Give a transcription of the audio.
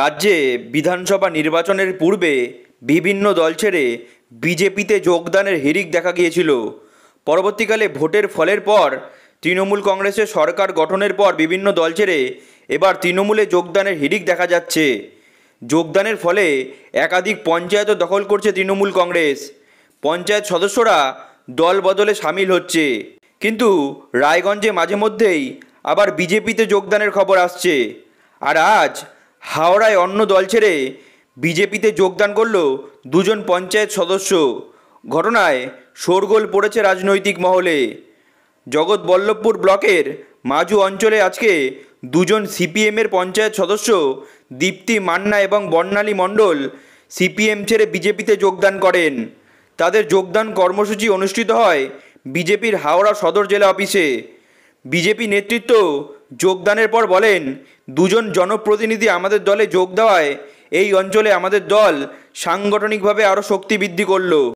রাজ্যে বিধানসভা নির্বাচনের পূর্বে বিভিন্ন দল ছেড়ে বিজেপিতে যোগদানের হিরিক দেখা গিয়েছিল পরবর্তীকালে ভোটের ফলের পর তৃণমূল কংগ্রেসের সরকার গঠনের পর বিভিন্ন দল ছেড়ে এবার তৃণমূলে যোগদানের হিরিক দেখা যাচ্ছে যোগদানের ফলে একাধিক পঞ্চায়েত দখল করছে তৃণমূল কংগ্রেস পঞ্চায়েত সদস্যরা দল বদলে সামিল হচ্ছে কিন্তু রায়গঞ্জে মাঝে মধ্যেই আবার বিজেপিতে যোগদানের খবর আসছে আর আজ হাওড়ায় অন্য দল ছেড়ে বিজেপিতে যোগদান করল দুজন পঞ্চায়েত সদস্য ঘটনায় শোরগোল পড়েছে রাজনৈতিক মহলে জগৎ বল্লভপুর ব্লকের মাঝু অঞ্চলে আজকে দুজন সিপিএমের পঞ্চায়েত সদস্য দীপ্তি মান্না এবং বর্ণালী মণ্ডল সিপিএম ছেড়ে বিজেপিতে যোগদান করেন তাদের যোগদান কর্মসূচি অনুষ্ঠিত হয় বিজেপির হাওড়া সদর জেলা অফিসে বিজেপি নেতৃত্ব যোগদানের পর বলেন দুজন জনপ্রতিনিধি আমাদের দলে যোগ দেওয়ায় এই অঞ্চলে আমাদের দল সাংগঠনিকভাবে আরও শক্তি বৃদ্ধি করল